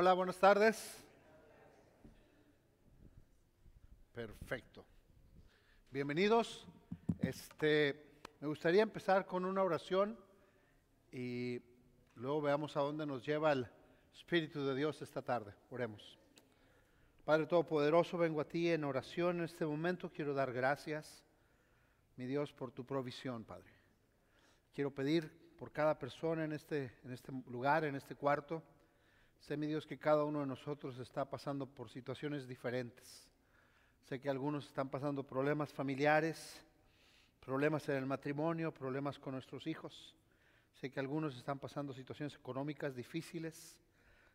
Hola, buenas tardes. Perfecto. Bienvenidos. Este, me gustaría empezar con una oración y luego veamos a dónde nos lleva el Espíritu de Dios esta tarde. Oremos. Padre Todopoderoso, vengo a ti en oración en este momento. Quiero dar gracias, mi Dios, por tu provisión, Padre. Quiero pedir por cada persona en este, en este lugar, en este cuarto Sé, mi Dios, que cada uno de nosotros está pasando por situaciones diferentes. Sé que algunos están pasando problemas familiares, problemas en el matrimonio, problemas con nuestros hijos. Sé que algunos están pasando situaciones económicas difíciles.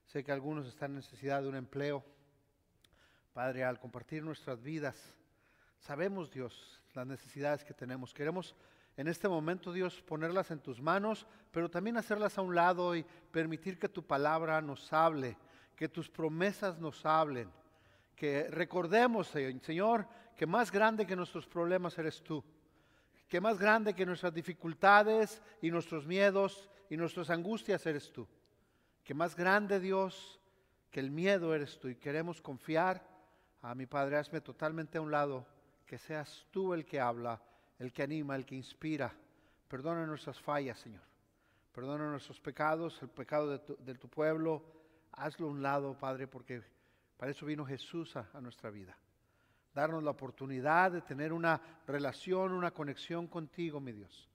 Sé que algunos están en necesidad de un empleo. Padre, al compartir nuestras vidas, sabemos, Dios, las necesidades que tenemos. Queremos en este momento, Dios, ponerlas en tus manos, pero también hacerlas a un lado y permitir que tu palabra nos hable, que tus promesas nos hablen, que recordemos, eh, Señor, que más grande que nuestros problemas eres tú, que más grande que nuestras dificultades y nuestros miedos y nuestras angustias eres tú, que más grande Dios que el miedo eres tú y queremos confiar a mi Padre, hazme totalmente a un lado, que seas tú el que habla el que anima, el que inspira. Perdona nuestras fallas, Señor. Perdona nuestros pecados, el pecado de tu, pueblo. Hazlo un lado, Padre, porque para eso vino Jesús a, nuestra vida. Darnos la oportunidad de tener una relación, una conexión contigo, mi Dios.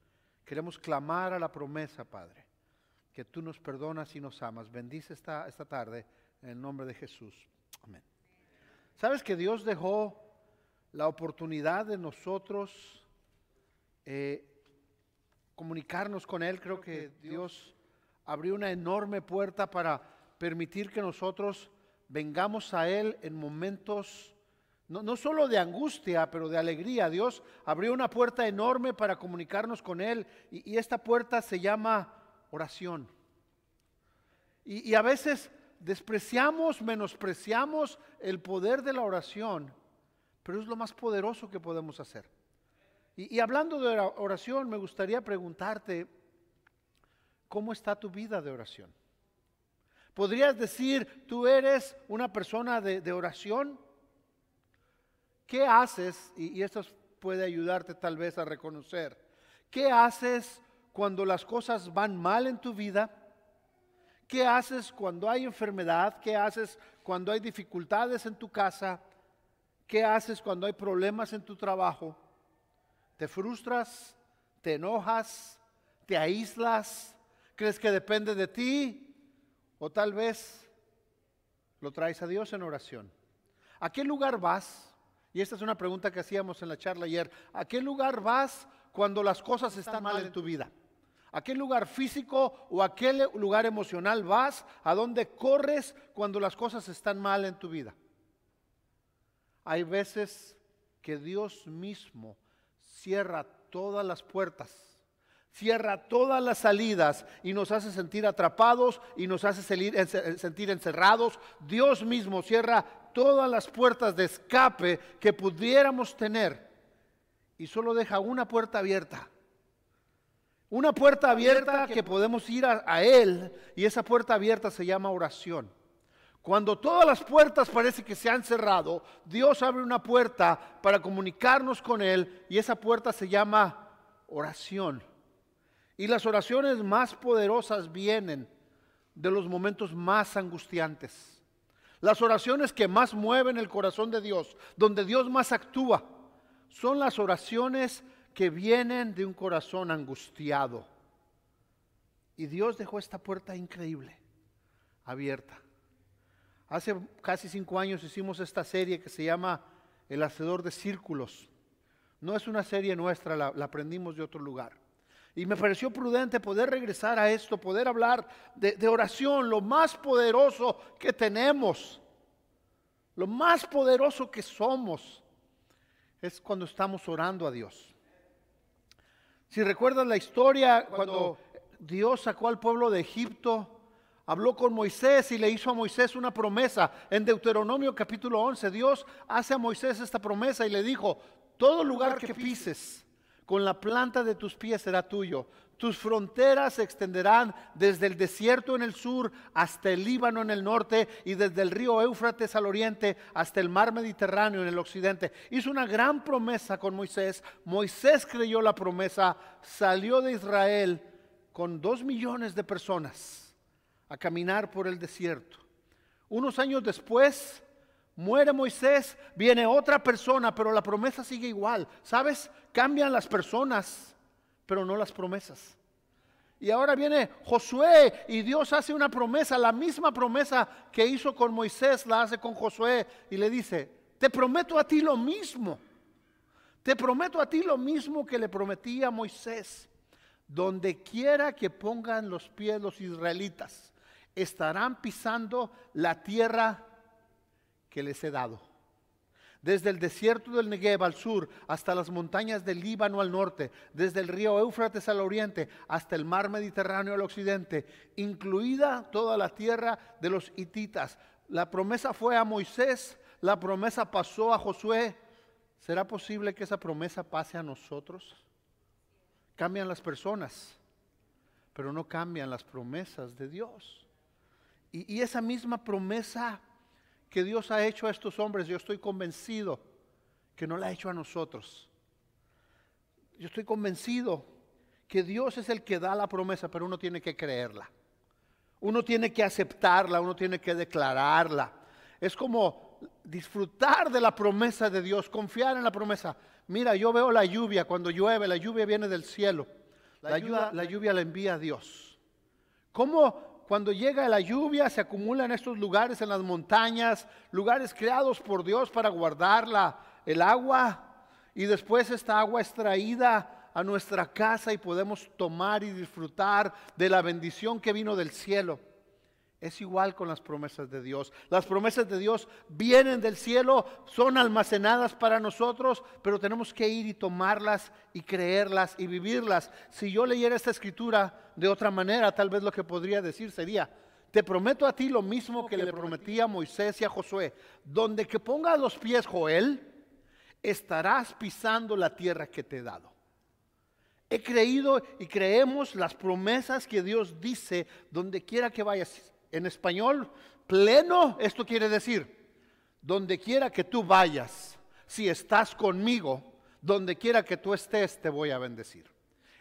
Queremos clamar a la promesa, Padre, que tú nos perdonas y nos amas. Bendice esta, esta tarde en el nombre de Jesús. Amén. ¿Sabes que Dios dejó la oportunidad de nosotros eh, comunicarnos con Él. Creo que Dios abrió una enorme puerta para permitir que nosotros vengamos a Él en momentos no, no, solo de angustia, pero de alegría. Dios abrió una puerta enorme para comunicarnos con Él y, esta puerta se llama oración. y, a veces despreciamos, menospreciamos el poder de la oración, pero es lo más poderoso que podemos hacer. Y, hablando de oración, me gustaría preguntarte, ¿cómo está tu vida de oración? ¿Podrías decir, tú eres una persona de, oración? ¿Qué haces? Y, y, esto puede ayudarte tal vez a reconocer. ¿Qué haces cuando las cosas van mal en tu vida? ¿Qué haces cuando hay enfermedad? ¿Qué haces cuando hay dificultades en tu casa? ¿Qué haces cuando hay problemas en tu trabajo? Te frustras, te enojas, te aíslas, crees que depende de ti o tal vez lo traes a Dios en oración. ¿A qué lugar vas? Y esta es una pregunta que hacíamos en la charla ayer. ¿A qué lugar vas cuando las cosas están mal en tu vida? ¿A qué lugar físico o a qué lugar emocional vas? ¿A dónde corres cuando las cosas están mal en tu vida? Hay veces que Dios mismo cierra todas las puertas, cierra todas las salidas y nos hace sentir atrapados y nos hace sentir encerrados. Dios mismo cierra todas las puertas de escape que pudiéramos tener y solo deja una puerta abierta. Una puerta abierta que podemos ir a, Él y esa puerta abierta se llama oración. Cuando todas las puertas parece que se han cerrado, Dios abre una puerta para comunicarnos con Él y esa puerta se llama oración. Y las oraciones más poderosas vienen de los momentos más angustiantes. Las oraciones que más mueven el corazón de Dios, donde Dios más actúa, son las oraciones que vienen de un corazón angustiado. Y Dios dejó esta puerta increíble, abierta Hace casi cinco años hicimos esta serie que se llama El Hacedor de Círculos. No es una serie nuestra, la, aprendimos de otro lugar. Y me pareció prudente poder regresar a esto, poder hablar de, oración, lo más poderoso que tenemos, lo más poderoso que somos, es cuando estamos orando a Dios. Si recuerdas la historia, cuando Dios sacó al pueblo de Egipto, habló con Moisés y le hizo a Moisés una promesa. En Deuteronomio capítulo 11, Dios hace a Moisés esta promesa y le dijo, todo lugar que pises con la planta de tus pies será tuyo. Tus fronteras se extenderán desde el desierto en el sur hasta el Líbano en el norte y desde el río Éufrates al oriente hasta el mar Mediterráneo en el occidente. Hizo una gran promesa con Moisés. Moisés creyó la promesa, salió de Israel con dos millones de personas a caminar por el desierto. Unos años después, muere Moisés, viene otra persona, pero la promesa sigue igual. ¿Sabes? Cambian las personas, pero no las promesas. Y ahora viene Josué y Dios hace una promesa, la misma promesa que hizo con Moisés, la hace con Josué y le dice, te prometo a ti lo mismo, te prometo a ti lo mismo que le prometí a Moisés, donde quiera que pongan los pies los israelitas estarán pisando la tierra que les he dado. Desde el desierto del Negev al sur hasta las montañas del Líbano al norte, desde el río Éufrates al oriente hasta el mar Mediterráneo al occidente, incluida toda la tierra de los hititas. La promesa fue a Moisés, la promesa pasó a Josué. ¿Será posible que esa promesa pase a nosotros? Cambian las personas, pero no cambian las promesas de Dios. Y, esa misma promesa que Dios ha hecho a estos hombres, yo estoy convencido que no la ha hecho a nosotros. Yo estoy convencido que Dios es el que da la promesa, pero uno tiene que creerla. Uno tiene que aceptarla, uno tiene que declararla. Es como disfrutar de la promesa de Dios, confiar en la promesa. Mira, yo veo la lluvia, cuando llueve, la lluvia viene del cielo. La, lluvia, la lluvia la envía a Dios. ¿Cómo cuando llega la lluvia se acumula en estos lugares, en las montañas, lugares creados por Dios para guardar el agua. Y después esta agua es traída a nuestra casa y podemos tomar y disfrutar de la bendición que vino del cielo. Es igual con las promesas de Dios. Las promesas de Dios vienen del cielo, son almacenadas para nosotros, pero tenemos que ir y tomarlas y creerlas y vivirlas. Si yo leyera esta escritura de otra manera, tal vez lo que podría decir sería, te prometo a ti lo mismo que, le prometí a Moisés y a Josué, donde que ponga los pies Joel, estarás pisando la tierra que te he dado. He creído y creemos las promesas que Dios dice donde quiera que vayas en español, pleno, esto quiere decir, donde quiera que tú vayas, si estás conmigo, donde quiera que tú estés, te voy a bendecir.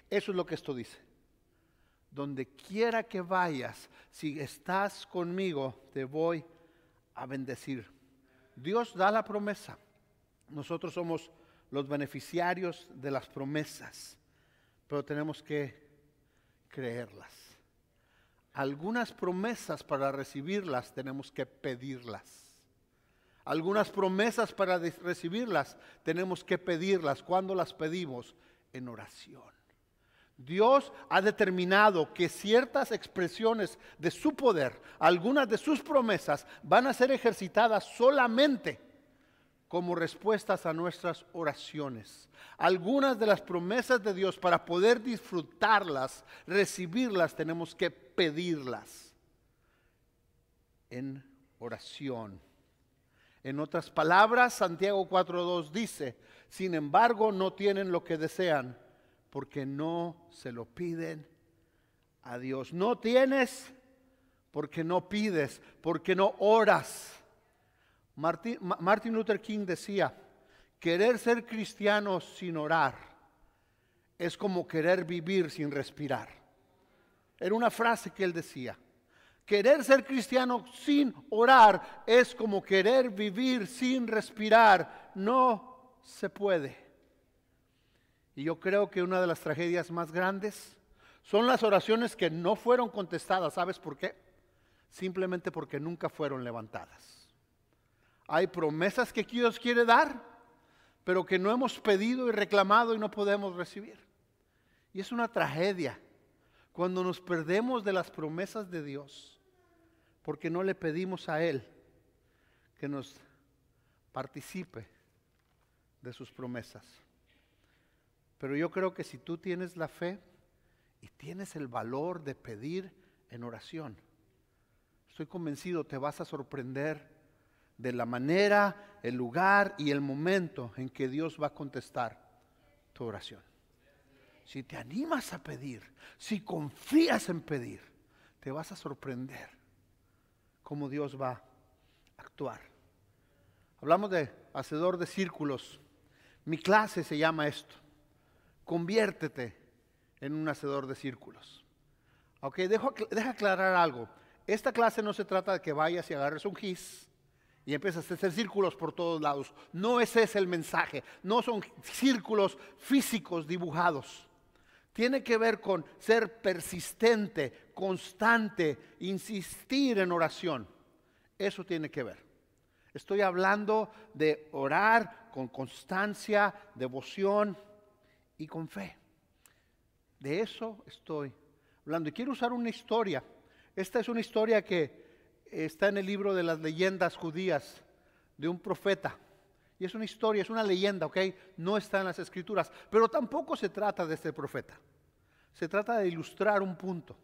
Eso es lo que esto dice. Donde quiera que vayas, si estás conmigo, te voy a bendecir. Dios da la promesa. Nosotros somos los beneficiarios de las promesas, pero tenemos que creerlas. Algunas promesas para recibirlas tenemos que pedirlas. Algunas promesas para recibirlas tenemos que pedirlas. cuando las pedimos? En oración. Dios ha determinado que ciertas expresiones de su poder, algunas de sus promesas, van a ser ejercitadas solamente como respuestas a nuestras oraciones. Algunas de las promesas de Dios, para poder disfrutarlas, recibirlas, tenemos que pedirlas en oración. En otras palabras, Santiago 4.2 dice, sin embargo no tienen lo que desean porque no se lo piden a Dios. No tienes porque no pides, porque no oras. Martin, Luther King decía, querer ser cristiano sin orar es como querer vivir sin respirar. Era una frase que él decía. Querer ser cristiano sin orar es como querer vivir sin respirar. No se puede. Y yo creo que una de las tragedias más grandes son las oraciones que no fueron contestadas. ¿Sabes por qué? Simplemente porque nunca fueron levantadas. Hay promesas que Dios quiere dar, pero que no hemos pedido y reclamado y no podemos recibir. Y es una tragedia cuando nos perdemos de las promesas de Dios, porque no le pedimos a Él que nos participe de sus promesas. Pero yo creo que si tú tienes la fe y tienes el valor de pedir en oración, estoy convencido, te vas a sorprender de la manera, el lugar y el momento en que Dios va a contestar tu oración. Si te animas a pedir, si confías en pedir, te vas a sorprender cómo Dios va a actuar. Hablamos de hacedor de círculos. Mi clase se llama esto. Conviértete en un hacedor de círculos. Ok, dejo, deja aclarar algo. Esta clase no se trata de que vayas y agarres un gis y empiezas a hacer círculos por todos lados. No ese es el mensaje, no son círculos físicos dibujados. Tiene que ver con ser persistente, constante, insistir en oración. Eso tiene que ver. Estoy hablando de orar con constancia, devoción y con fe. De eso estoy hablando. Y quiero usar una historia. Esta es una historia que está en el libro de las leyendas judías de un profeta. Y es una historia, es una leyenda, ¿ok? No está en las escrituras. Pero tampoco se trata de este profeta. Se trata de ilustrar un punto.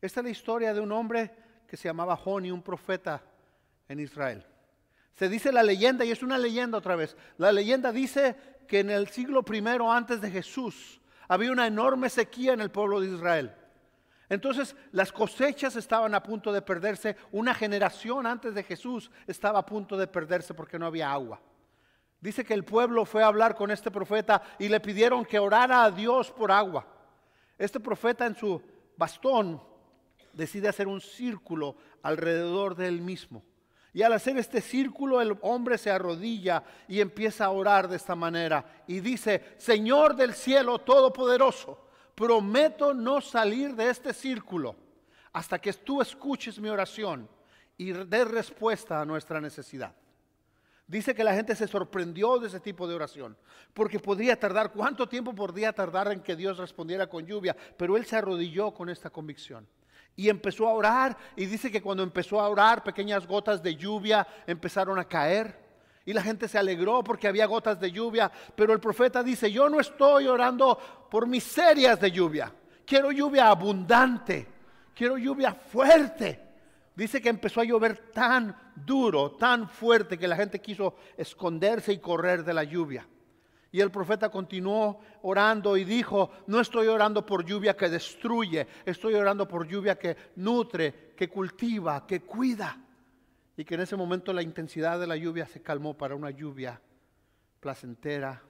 Esta es la historia de un hombre que se llamaba Joni, un profeta en Israel. Se dice la leyenda, y es una leyenda otra vez. La leyenda dice que en el siglo primero antes de Jesús había una enorme sequía en el pueblo de Israel. Entonces las cosechas estaban a punto de perderse. Una generación antes de Jesús estaba a punto de perderse porque no había agua. Dice que el pueblo fue a hablar con este profeta y le pidieron que orara a Dios por agua. Este profeta en su bastón decide hacer un círculo alrededor de él mismo. Y al hacer este círculo el hombre se arrodilla y empieza a orar de esta manera. Y dice, Señor del cielo todopoderoso prometo no salir de este círculo hasta que tú escuches mi oración y des respuesta a nuestra necesidad. Dice que la gente se sorprendió de ese tipo de oración, porque podría tardar, ¿cuánto tiempo podría tardar en que Dios respondiera con lluvia? Pero él se arrodilló con esta convicción. Y empezó a orar, y dice que cuando empezó a orar, pequeñas gotas de lluvia empezaron a caer. Y la gente se alegró porque había gotas de lluvia. Pero el profeta dice, yo no estoy orando por miserias de lluvia. Quiero lluvia abundante. Quiero lluvia fuerte. Dice que empezó a llover tan duro, tan fuerte, que la gente quiso esconderse y correr de la lluvia. Y el profeta continuó orando y dijo, no estoy orando por lluvia que destruye, estoy orando por lluvia que nutre, que cultiva, que cuida y que en ese momento la intensidad de la lluvia se calmó para una lluvia placentera,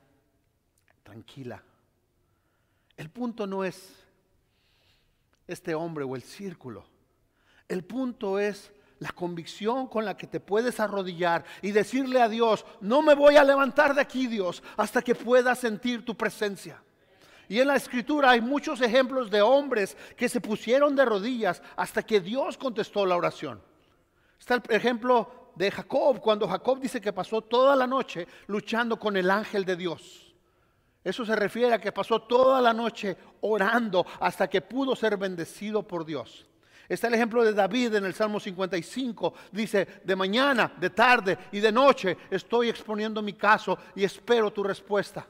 tranquila. El punto no es este hombre o el círculo. El punto es la convicción con la que te puedes arrodillar y decirle a Dios, no me voy a levantar de aquí Dios hasta que pueda sentir tu presencia. Y en la escritura hay muchos ejemplos de hombres que se pusieron de rodillas hasta que Dios contestó la oración. Está el ejemplo de Jacob, cuando Jacob dice que pasó toda la noche luchando con el ángel de Dios. Eso se refiere a que pasó toda la noche orando hasta que pudo ser bendecido por Dios. Está el ejemplo de David en el Salmo 55. Dice, de mañana, de tarde y de noche estoy exponiendo mi caso y espero tu respuesta.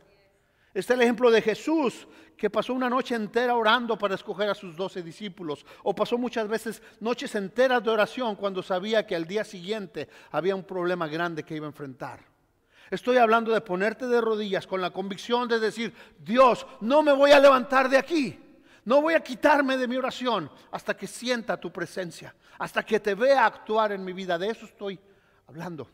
Está el ejemplo de Jesús, que pasó una noche entera orando para escoger a sus doce discípulos, o pasó muchas veces noches enteras de oración cuando sabía que al día siguiente había un problema grande que iba a enfrentar. Estoy hablando de ponerte de rodillas con la convicción de decir, Dios, no me voy a levantar de aquí, no voy a quitarme de mi oración hasta que sienta tu presencia, hasta que te vea actuar en mi vida. De eso estoy hablando.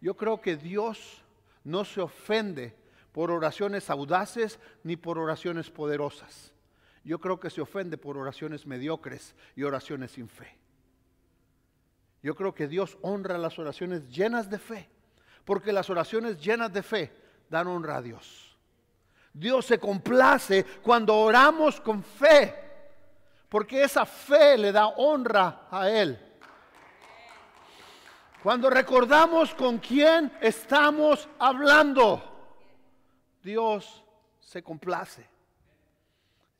Yo creo que Dios no se ofende por oraciones audaces ni por oraciones poderosas. Yo creo que se ofende por oraciones mediocres y oraciones sin fe. Yo creo que Dios honra las oraciones llenas de fe, porque las oraciones llenas de fe dan honra a Dios. Dios se complace cuando oramos con fe, porque esa fe le da honra a Él. Cuando recordamos con quién estamos hablando. Dios se complace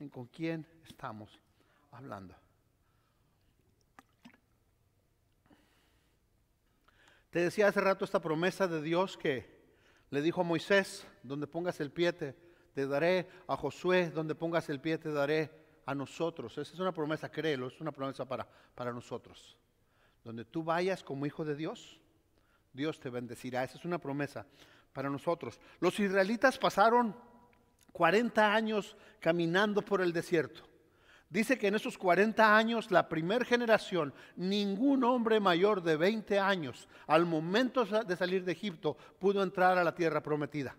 en con quién estamos hablando. Te decía hace rato esta promesa de Dios que le dijo a Moisés, donde pongas el pie te, daré, a Josué, donde pongas el pie te daré, a nosotros. Esa es una promesa, créelo, es una promesa para, para nosotros. Donde tú vayas como hijo de Dios, Dios te bendecirá. Esa es una promesa para nosotros. Los israelitas pasaron 40 años caminando por el desierto. Dice que en esos 40 años, la primera generación, ningún hombre mayor de 20 años, al momento de salir de Egipto, pudo entrar a la tierra prometida.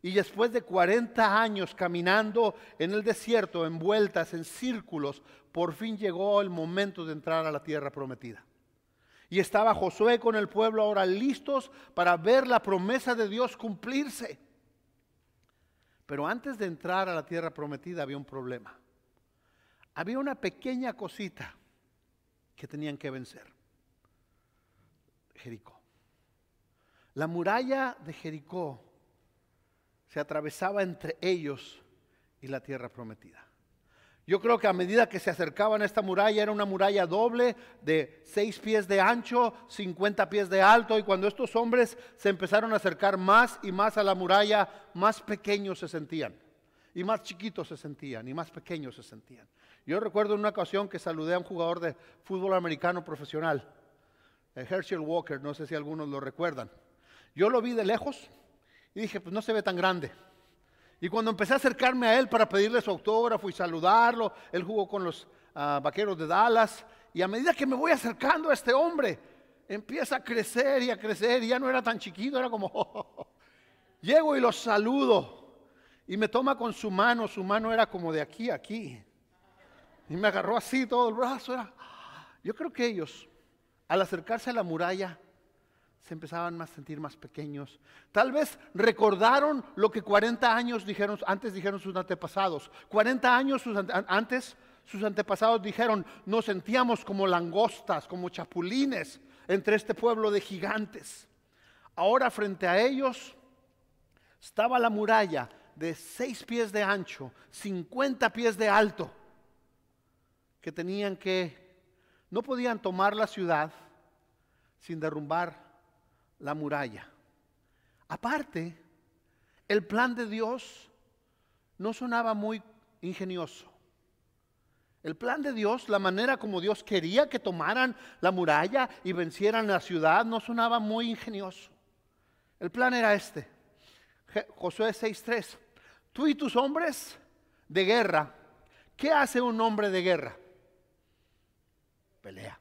Y después de 40 años caminando en el desierto, envueltas en círculos, por fin llegó el momento de entrar a la tierra prometida. Y estaba Josué con el pueblo ahora listos para ver la promesa de Dios cumplirse. Pero antes de entrar a la tierra prometida había un problema. Había una pequeña cosita que tenían que vencer. Jericó. La muralla de Jericó se atravesaba entre ellos y la tierra prometida. Yo creo que a medida que se acercaban a esta muralla, era una muralla doble de seis pies de ancho, 50 pies de alto, y cuando estos hombres se empezaron a acercar más y más a la muralla, más pequeños se sentían, y más chiquitos se sentían, y más pequeños se sentían. Yo recuerdo en una ocasión que saludé a un jugador de fútbol americano profesional, Herschel Walker, no sé si algunos lo recuerdan. Yo lo vi de lejos y dije, pues no se ve tan grande. Y cuando empecé a acercarme a él para pedirle su autógrafo y saludarlo, él jugó con los ah, vaqueros de Dallas. Y a medida que me voy acercando a este hombre, empieza a crecer y a crecer. Y ya no era tan chiquito, era como... Llego y lo saludo. Y me toma con su mano. Su mano era como de aquí a aquí. Y me agarró así todo el brazo. Yo creo que ellos, al acercarse a la muralla, se empezaban a sentir más pequeños. Tal vez recordaron lo que 40 años dijeron, antes dijeron sus antepasados. 40 años antes sus antepasados dijeron, nos sentíamos como langostas, como chapulines entre este pueblo de gigantes. Ahora frente a ellos estaba la muralla de 6 pies de ancho, 50 pies de alto, que tenían que, no podían tomar la ciudad sin derrumbar la muralla. Aparte, el plan de Dios no sonaba muy ingenioso. El plan de Dios, la manera como Dios quería que tomaran la muralla y vencieran la ciudad, no sonaba muy ingenioso. El plan era este. Josué 6.3. Tú y tus hombres de guerra. ¿Qué hace un hombre de guerra? Pelea.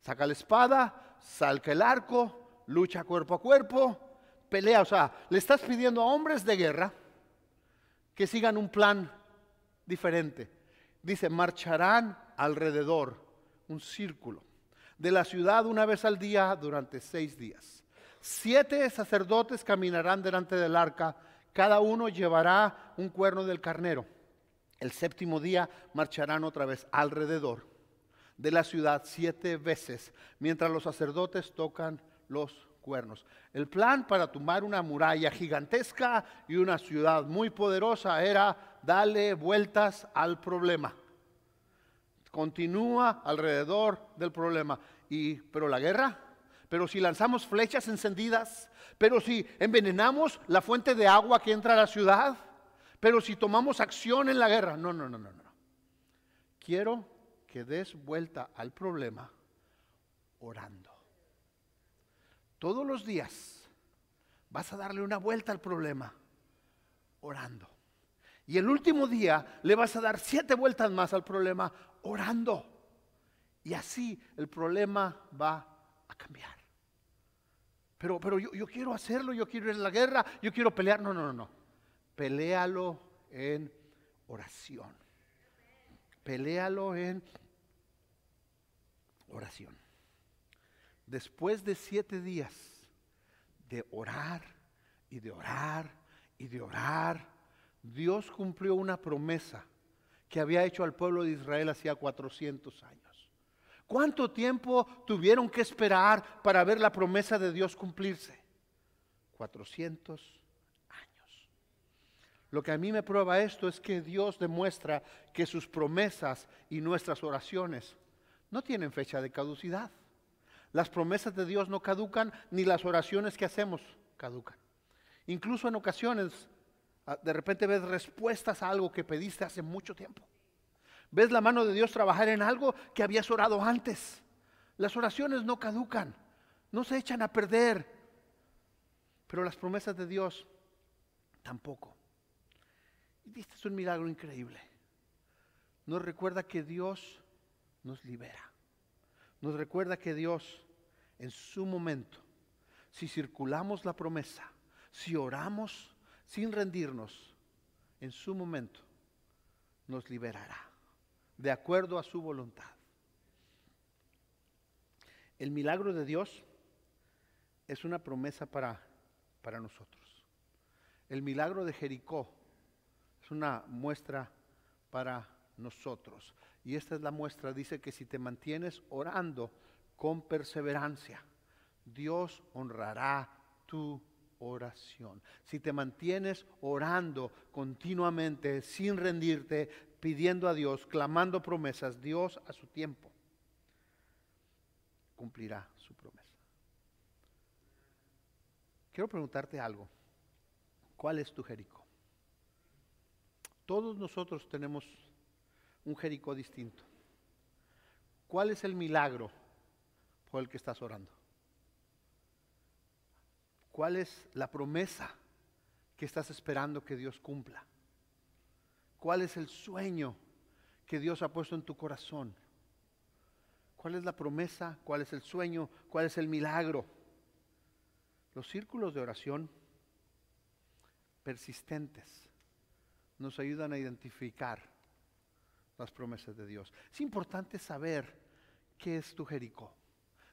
Saca la espada, salca el arco, lucha cuerpo a cuerpo, pelea. O sea, le estás pidiendo a hombres de guerra que sigan un plan diferente. Dice, marcharán alrededor, un círculo, de la ciudad una vez al día durante seis días. Siete sacerdotes caminarán delante del arca, cada uno llevará un cuerno del carnero. El séptimo día marcharán otra vez alrededor de la ciudad siete veces, mientras los sacerdotes tocan los cuernos. El plan para tomar una muralla gigantesca y una ciudad muy poderosa era darle vueltas al problema. Continúa alrededor del problema. Y, pero la guerra, pero si lanzamos flechas encendidas, pero si envenenamos la fuente de agua que entra a la ciudad, pero si tomamos acción en la guerra, no, no, no, no, no. Quiero que des vuelta al problema orando todos los días vas a darle una vuelta al problema orando. Y el último día le vas a dar siete vueltas más al problema orando. Y así el problema va a cambiar. Pero, pero yo, yo quiero hacerlo, yo quiero ir a la guerra, yo quiero pelear. No, no, no, no. Peléalo en oración. Peléalo en oración después de siete días de orar y de orar y de orar, Dios cumplió una promesa que había hecho al pueblo de Israel hacía 400 años. ¿Cuánto tiempo tuvieron que esperar para ver la promesa de Dios cumplirse? 400 años. Lo que a mí me prueba esto es que Dios demuestra que sus promesas y nuestras oraciones no tienen fecha de caducidad. Las promesas de Dios no caducan, ni las oraciones que hacemos caducan. Incluso en ocasiones, ah, de repente ves respuestas a algo que pediste hace mucho tiempo. Ves la mano de Dios trabajar en algo que habías orado antes. Las oraciones no caducan, no se echan a perder. Pero las promesas de Dios tampoco. Y este es un milagro increíble. Nos recuerda que Dios nos libera nos recuerda que Dios en su momento, si circulamos la promesa, si oramos sin rendirnos, en su momento nos liberará, de acuerdo a su voluntad. El milagro de Dios es una promesa para, para nosotros. El milagro de Jericó es una muestra para nosotros. Y esta es la muestra. Dice que si te mantienes orando con perseverancia, Dios honrará tu oración. Si te mantienes orando continuamente, sin rendirte, pidiendo a Dios, clamando promesas, Dios a su tiempo cumplirá su promesa. Quiero preguntarte algo. ¿Cuál es tu Jericó? Todos nosotros tenemos un Jericó distinto. ¿Cuál es el milagro por el que estás orando? ¿Cuál es la promesa que estás esperando que Dios cumpla? ¿Cuál es el sueño que Dios ha puesto en tu corazón? ¿Cuál es la promesa? ¿Cuál es el sueño? ¿Cuál es el milagro? Los círculos de oración persistentes nos ayudan a identificar las promesas de Dios. Es importante saber qué es tu Jericó.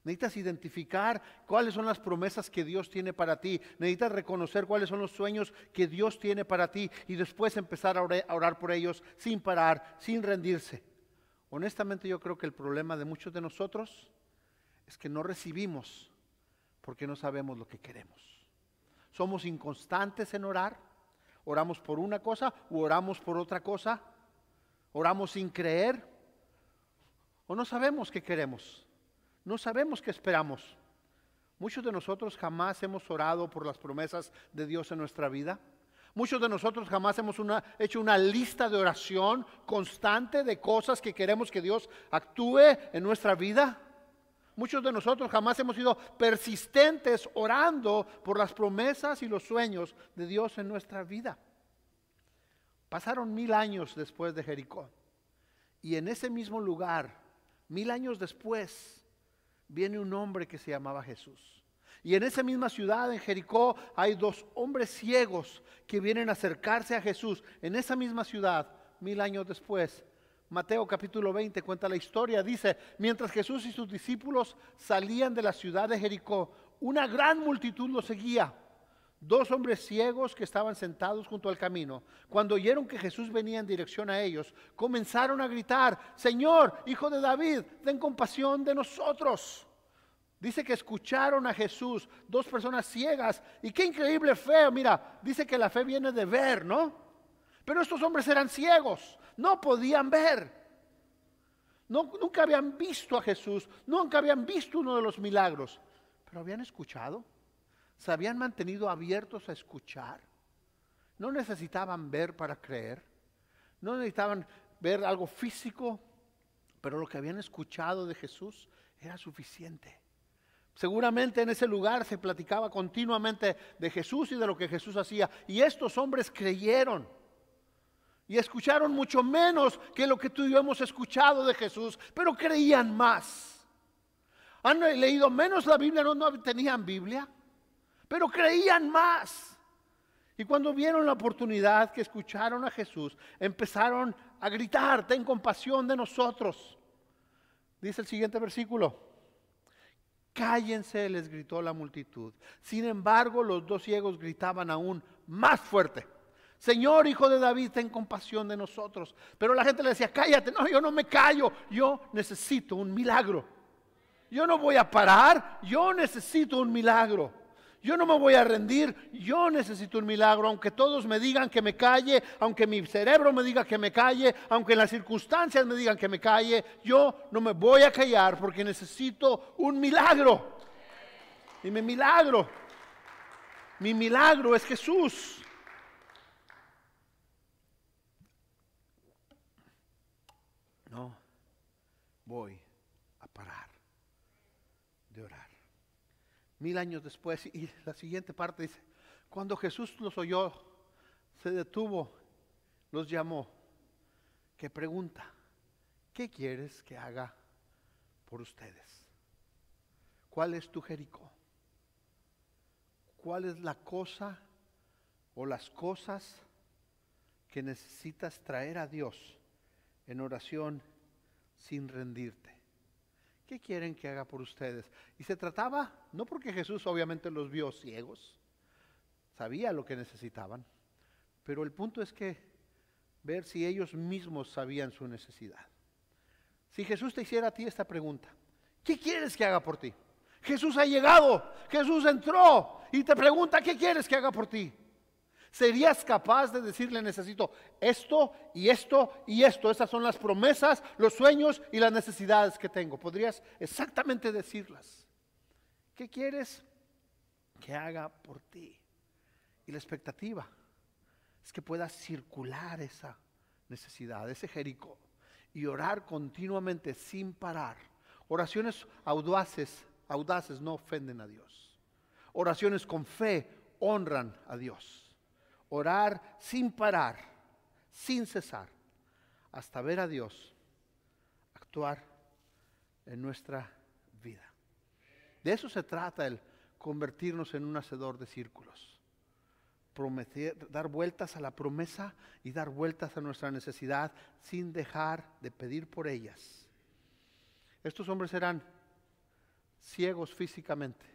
Necesitas identificar cuáles son las promesas que Dios tiene para ti. Necesitas reconocer cuáles son los sueños que Dios tiene para ti y después empezar a orar, por ellos sin parar, sin rendirse. Honestamente yo creo que el problema de muchos de nosotros es que no recibimos porque no sabemos lo que queremos. Somos inconstantes en orar. Oramos por una cosa u oramos por otra cosa oramos sin creer o no sabemos qué queremos, no sabemos qué esperamos. Muchos de nosotros jamás hemos orado por las promesas de Dios en nuestra vida. Muchos de nosotros jamás hemos hecho una lista de oración constante de cosas que queremos que Dios actúe en nuestra vida. Muchos de nosotros jamás hemos sido persistentes orando por las promesas y los sueños de Dios en nuestra vida. Pasaron mil años después de Jericó. Y en ese mismo lugar, mil años después, viene un hombre que se llamaba Jesús. Y en esa misma ciudad, en Jericó, hay dos hombres ciegos que vienen a acercarse a Jesús. En esa misma ciudad, mil años después, Mateo capítulo 20 cuenta la historia. Dice, mientras Jesús y sus discípulos salían de la ciudad de Jericó, una gran multitud los seguía dos hombres ciegos que estaban sentados junto al camino, cuando oyeron que Jesús venía en dirección a ellos, comenzaron a gritar, Señor, hijo de David, ten compasión de nosotros. Dice que escucharon a Jesús, dos personas ciegas, y qué increíble fe, mira, dice que la fe viene de ver, ¿no? Pero estos hombres eran ciegos, no podían ver. No, nunca habían visto a Jesús, nunca habían visto uno de los milagros, pero habían escuchado se habían mantenido abiertos a escuchar. No necesitaban ver para creer. No necesitaban ver algo físico, pero lo que habían escuchado de Jesús era suficiente. Seguramente en ese lugar se platicaba continuamente de Jesús y de lo que Jesús hacía. Y estos hombres creyeron y escucharon mucho menos que lo que tú y yo hemos escuchado de Jesús, pero creían más. Han leído menos la Biblia, no, no tenían Biblia pero creían más. Y cuando vieron la oportunidad que escucharon a Jesús, empezaron a gritar, ten compasión de nosotros. Dice el siguiente versículo. Cállense, les gritó la multitud. Sin embargo, los dos ciegos gritaban aún más fuerte. Señor, hijo de David, ten compasión de nosotros. Pero la gente le decía, cállate, no, yo no me callo, yo necesito un milagro. Yo no voy a parar, yo necesito un milagro yo no me voy a rendir, yo necesito un milagro, aunque todos me digan que me calle, aunque mi cerebro me diga que me calle, aunque las circunstancias me digan que me calle, yo no me voy a callar porque necesito un milagro. Y mi milagro, mi milagro es Jesús. No, voy mil años después. Y la siguiente parte dice, cuando Jesús los oyó, se detuvo, los llamó, que pregunta, ¿qué quieres que haga por ustedes? ¿Cuál es tu Jericó? ¿Cuál es la cosa o las cosas que necesitas traer a Dios en oración sin rendirte? ¿qué quieren que haga por ustedes? Y se trataba, no porque Jesús obviamente los vio ciegos, sabía lo que necesitaban, pero el punto es que ver si ellos mismos sabían su necesidad. Si Jesús te hiciera a ti esta pregunta, ¿qué quieres que haga por ti? Jesús ha llegado, Jesús entró y te pregunta, ¿qué quieres que haga por ti? ¿Serías capaz de decirle necesito esto y esto y esto? Esas son las promesas, los sueños y las necesidades que tengo. ¿Podrías exactamente decirlas? ¿Qué quieres que haga por ti? Y la expectativa es que puedas circular esa necesidad, ese Jericó, y orar continuamente sin parar. Oraciones audaces, audaces no ofenden a Dios. Oraciones con fe honran a Dios orar sin parar, sin cesar, hasta ver a Dios actuar en nuestra vida. De eso se trata el convertirnos en un hacedor de círculos. Prometer, dar vueltas a la promesa y dar vueltas a nuestra necesidad sin dejar de pedir por ellas. Estos hombres serán ciegos físicamente,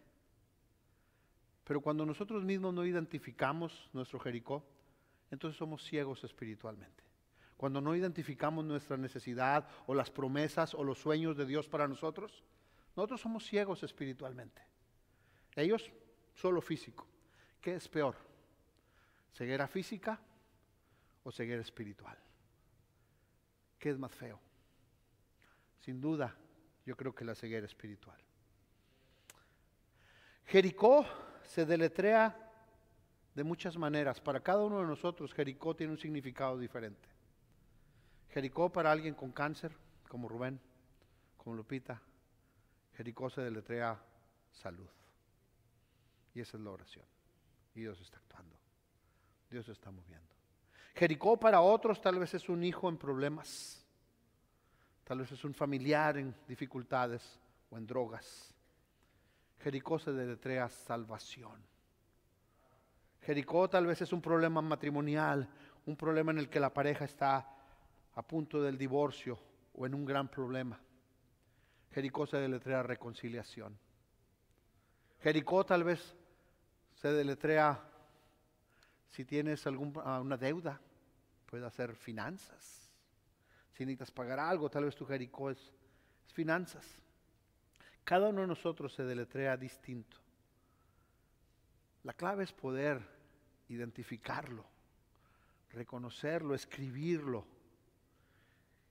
pero cuando nosotros mismos no identificamos nuestro Jericó, entonces somos ciegos espiritualmente. Cuando no identificamos nuestra necesidad o las promesas o los sueños de Dios para nosotros, nosotros somos ciegos espiritualmente. Ellos solo físico. ¿Qué es peor? ¿Ceguera física o ceguera espiritual? ¿Qué es más feo? Sin duda, yo creo que la ceguera espiritual. Jericó se deletrea de muchas maneras. Para cada uno de nosotros, Jericó tiene un significado diferente. Jericó para alguien con cáncer, como Rubén, como Lupita. Jericó se deletrea salud. Y esa es la oración. Y Dios está actuando. Dios está moviendo. Jericó para otros tal vez es un hijo en problemas. Tal vez es un familiar en dificultades o en drogas. Jericó se deletrea salvación. Jericó tal vez es un problema matrimonial, un problema en el que la pareja está a punto del divorcio o en un gran problema. Jericó se deletrea reconciliación. Jericó tal vez se deletrea si tienes alguna ah, deuda, puede hacer finanzas. Si necesitas pagar algo, tal vez tu Jericó es finanzas. Cada uno de nosotros se deletrea distinto. La clave es poder identificarlo, reconocerlo, escribirlo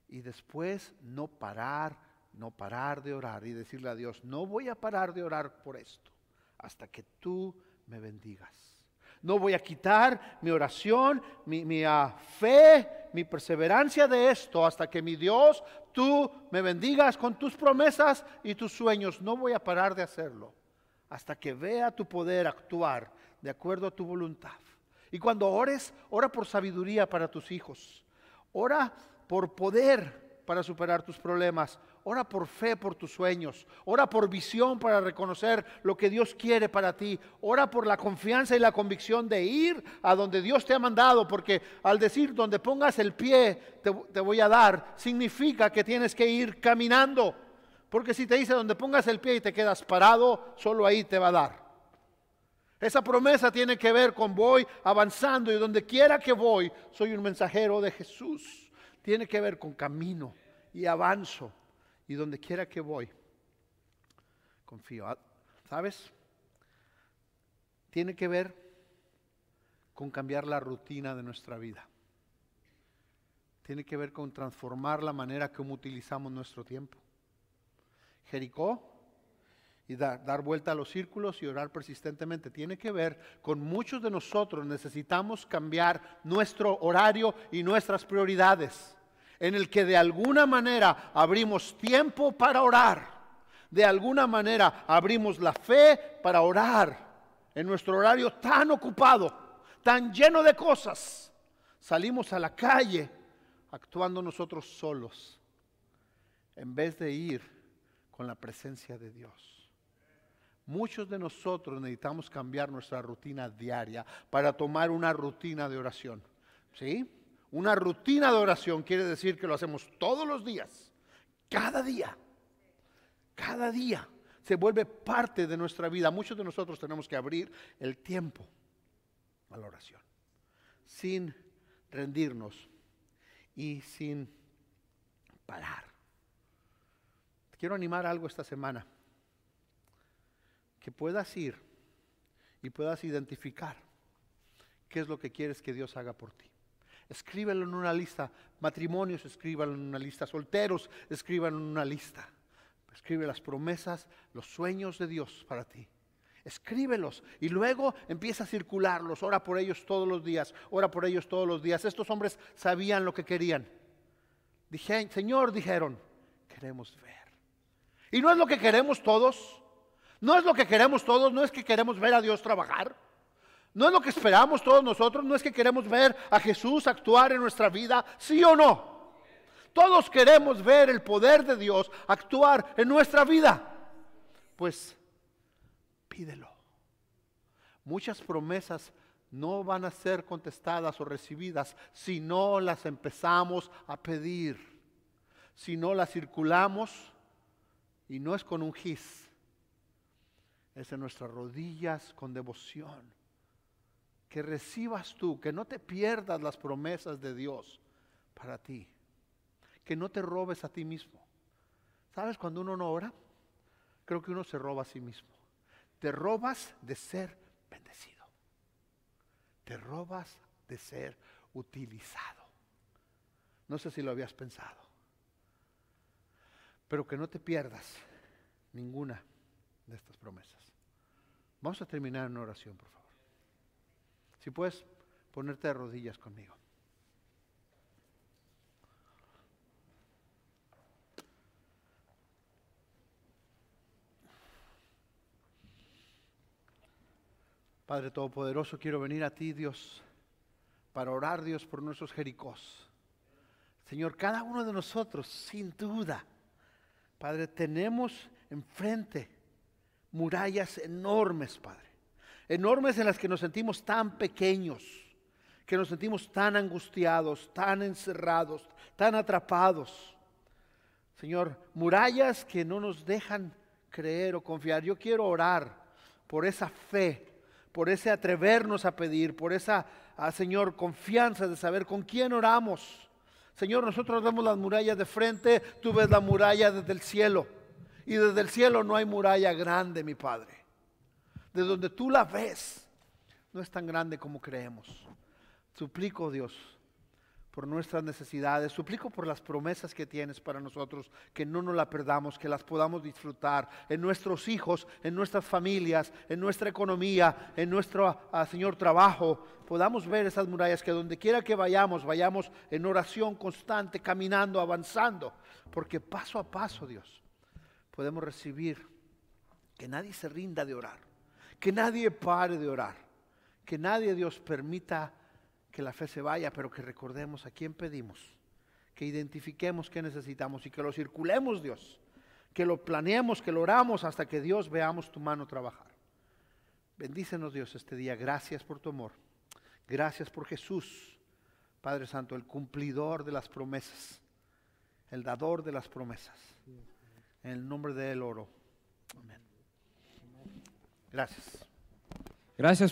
y después no parar, no parar de orar y decirle a Dios, no voy a parar de orar por esto hasta que tú me bendigas. No voy a quitar mi oración, mi, ah, fe, mi perseverancia de esto hasta que mi Dios tú me bendigas con tus promesas y tus sueños. No voy a parar de hacerlo hasta que vea tu poder actuar de acuerdo a tu voluntad. Y cuando ores, ora por sabiduría para tus hijos. Ora por poder para superar tus problemas. Ora por fe por tus sueños. Ora por visión para reconocer lo que Dios quiere para ti. Ora por la confianza y la convicción de ir a donde Dios te ha mandado, porque al decir donde pongas el pie te, voy a dar, significa que tienes que ir caminando. Porque si te dice donde pongas el pie y te quedas parado, solo ahí te va a dar. Esa promesa tiene que ver con voy avanzando y donde quiera que voy, soy un mensajero de Jesús. Tiene que ver con camino y avanzo y donde quiera que voy, confío. Ah, ¿Sabes? Tiene que ver con cambiar la rutina de nuestra vida. Tiene que ver con transformar la manera como utilizamos nuestro tiempo. Jericó y dar, dar vuelta a los círculos y orar persistentemente. Tiene que ver con muchos de nosotros necesitamos cambiar nuestro horario y nuestras prioridades en el que de alguna manera abrimos tiempo para orar. De alguna manera abrimos la fe para orar en nuestro horario tan ocupado, tan lleno de cosas. Salimos a la calle actuando nosotros solos en vez de ir con la presencia de Dios. Muchos de nosotros necesitamos cambiar nuestra rutina diaria para tomar una rutina de oración. ¿Sí? Una rutina de oración quiere decir que lo hacemos todos los días, cada día, cada día. Se vuelve parte de nuestra vida. Muchos de nosotros tenemos que abrir el tiempo a la oración, sin rendirnos y sin parar. quiero animar algo esta semana, que puedas ir y puedas identificar qué es lo que quieres que Dios haga por ti. Escríbelo en una lista. Matrimonios, escríbanlo en una lista. Solteros, escríbanlo en una lista. Escribe las promesas, los sueños de Dios para ti. Escríbelos y luego empieza a circularlos. Ora por ellos todos los días. Ora por ellos todos los días. Estos hombres sabían lo que querían. Dije, Señor, dijeron, queremos ver. Y no es lo que queremos todos. No es lo que queremos todos. No es que queremos ver a Dios trabajar. No es lo que esperamos todos nosotros, no es que queremos ver a Jesús actuar en nuestra vida, sí o no. Todos queremos ver el poder de Dios actuar en nuestra vida. Pues pídelo. Muchas promesas no van a ser contestadas o recibidas si no las empezamos a pedir, si no las circulamos y no es con un gis, es en nuestras rodillas con devoción que recibas tú, que no te pierdas las promesas de Dios para ti, que no te robes a ti mismo. ¿Sabes cuando uno no ora? Creo que uno se roba a sí mismo. Te robas de ser bendecido. Te robas de ser utilizado. No sé si lo habías pensado. Pero que no te pierdas ninguna de estas promesas. Vamos a terminar en oración, por favor. Y puedes ponerte de rodillas conmigo. Padre Todopoderoso, quiero venir a ti, Dios, para orar, Dios, por nuestros jericós. Señor, cada uno de nosotros, sin duda, Padre, tenemos enfrente murallas enormes, Padre enormes en las que nos sentimos tan pequeños, que nos sentimos tan angustiados, tan encerrados, tan atrapados. Señor, murallas que no nos dejan creer o confiar. Yo quiero orar por esa fe, por ese atrevernos a pedir, por esa, ah, Señor, confianza de saber con quién oramos. Señor, nosotros damos las murallas de frente, tú ves la muralla desde el cielo. Y desde el cielo no hay muralla grande, mi Padre de donde tú la ves, no es tan grande como creemos. Suplico, Dios, por nuestras necesidades, suplico por las promesas que tienes para nosotros, que no nos las perdamos, que las podamos disfrutar en nuestros hijos, en nuestras familias, en nuestra economía, en nuestro, ah, Señor, trabajo. Podamos ver esas murallas, que donde quiera que vayamos, vayamos en oración constante, caminando, avanzando, porque paso a paso, Dios, podemos recibir, que nadie se rinda de orar que nadie pare de orar. Que nadie Dios permita que la fe se vaya, pero que recordemos a quién pedimos. Que identifiquemos qué necesitamos y que lo circulemos, Dios. Que lo planeemos, que lo oramos hasta que Dios veamos tu mano trabajar. Bendícenos, Dios, este día. Gracias por tu amor. Gracias por Jesús, Padre Santo, el cumplidor de las promesas, el dador de las promesas. En el nombre de Él oro. Amén. Gracias. Gracias.